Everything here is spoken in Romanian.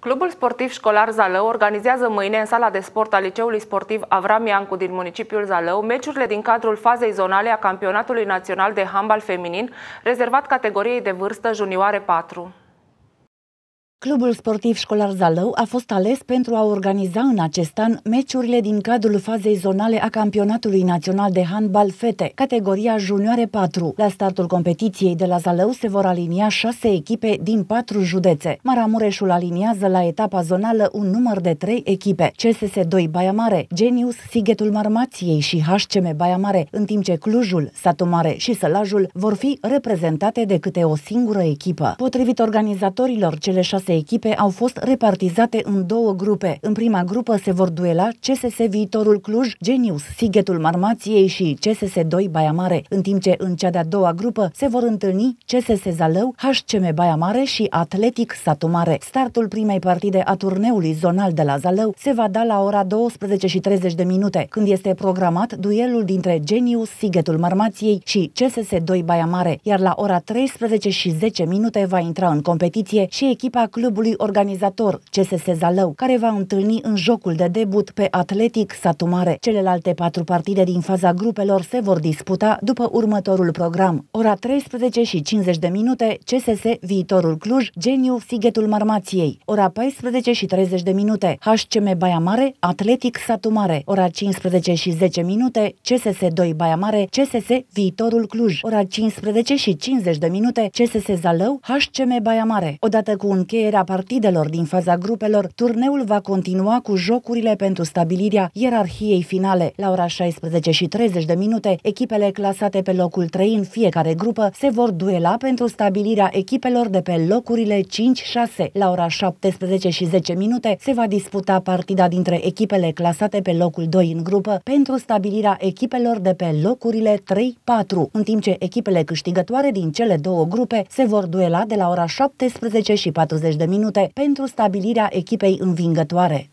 Clubul sportiv școlar Zalău organizează mâine în sala de sport a Liceului Sportiv Avram Iancu din municipiul Zalău meciurile din cadrul fazei zonale a Campionatului Național de Handbal Feminin, rezervat categoriei de vârstă junioare 4. Clubul sportiv școlar Zalău a fost ales pentru a organiza în acest an meciurile din cadrul fazei zonale a campionatului național de handbal fete, categoria junioare 4. La startul competiției de la Zalău se vor alinia șase echipe din patru județe. Maramureșul aliniază la etapa zonală un număr de trei echipe, CSS2 Baia Mare, Genius, Sighetul Marmației și HCM Baia Mare, în timp ce Clujul, Satu Mare și Sălajul vor fi reprezentate de câte o singură echipă. Potrivit organizatorilor, cele șase șase echipe au fost repartizate în două grupe. În prima grupă se vor duela CSS Viitorul Cluj, Genius, Sighetul Marmației și CSS2 Baia Mare, în timp ce în cea de-a doua grupă se vor întâlni CSS Zalău, HCM Baia Mare și Atletic Satu Mare. Startul primei partide a turneului zonal de la Zalău se va da la ora 12:30 de minute, când este programat duelul dintre Genius, Sighetul Marmației și CSS2 Baia Mare, iar la ora 13 și 10 minute va intra în competiție și echipa clubului organizator CSS Zalău, care va întâlni în jocul de debut pe Atletic Satu Mare. Celelalte patru partide din faza grupelor se vor disputa după următorul program. Ora 13 și 50 de minute, CSS Viitorul Cluj, Geniu Sighetul Marmației. Ora 14 și 30 de minute, HCM Baia Mare, Atletic Satu Mare. Ora 15 și 10 minute, CSS 2 Baia Mare, CSS Viitorul Cluj. Ora 15 și 50 de minute, CSS Zalău, HCM Baia Mare. Odată cu încheierea încheierea partidelor din faza grupelor, turneul va continua cu jocurile pentru stabilirea ierarhiei finale. La ora 16 și 30 de minute, echipele clasate pe locul 3 în fiecare grupă se vor duela pentru stabilirea echipelor de pe locurile 5-6. La ora 17 și 10 minute se va disputa partida dintre echipele clasate pe locul 2 în grupă pentru stabilirea echipelor de pe locurile 3-4, în timp ce echipele câștigătoare din cele două grupe se vor duela de la ora 17 și 40 de minute pentru stabilirea echipei învingătoare.